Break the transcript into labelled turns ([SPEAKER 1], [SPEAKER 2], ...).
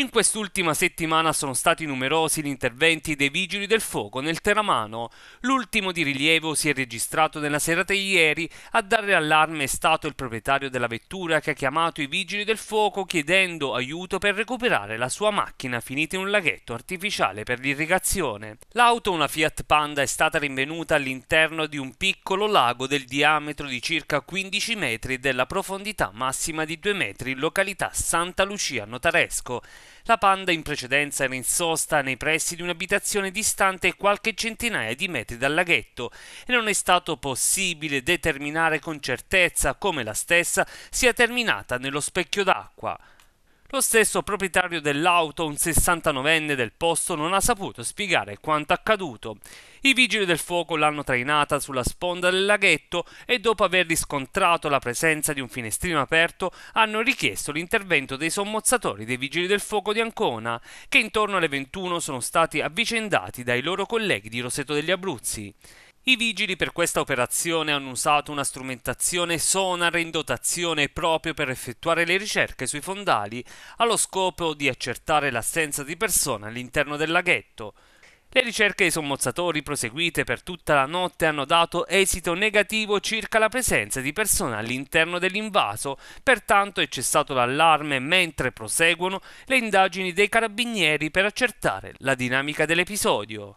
[SPEAKER 1] In quest'ultima settimana sono stati numerosi gli interventi dei vigili del fuoco nel Teramano. L'ultimo di rilievo si è registrato nella serata di ieri. A dare allarme è stato il proprietario della vettura che ha chiamato i vigili del fuoco chiedendo aiuto per recuperare la sua macchina finita in un laghetto artificiale per l'irrigazione. L'auto, una Fiat Panda, è stata rinvenuta all'interno di un piccolo lago del diametro di circa 15 metri e della profondità massima di 2 metri in località Santa Lucia Notaresco. La panda in precedenza era in sosta nei pressi di un'abitazione distante qualche centinaia di metri dal laghetto e non è stato possibile determinare con certezza come la stessa sia terminata nello specchio d'acqua. Lo stesso proprietario dell'auto, un 69enne del posto, non ha saputo spiegare quanto accaduto. I vigili del fuoco l'hanno trainata sulla sponda del laghetto e dopo aver riscontrato la presenza di un finestrino aperto hanno richiesto l'intervento dei sommozzatori dei vigili del fuoco di Ancona, che intorno alle 21 sono stati avvicendati dai loro colleghi di Roseto degli Abruzzi. I vigili per questa operazione hanno usato una strumentazione sonar in dotazione proprio per effettuare le ricerche sui fondali allo scopo di accertare l'assenza di persone all'interno del laghetto. Le ricerche dei sommozzatori proseguite per tutta la notte hanno dato esito negativo circa la presenza di persone all'interno dell'invaso, pertanto è cessato l'allarme mentre proseguono le indagini dei carabinieri per accertare la dinamica dell'episodio.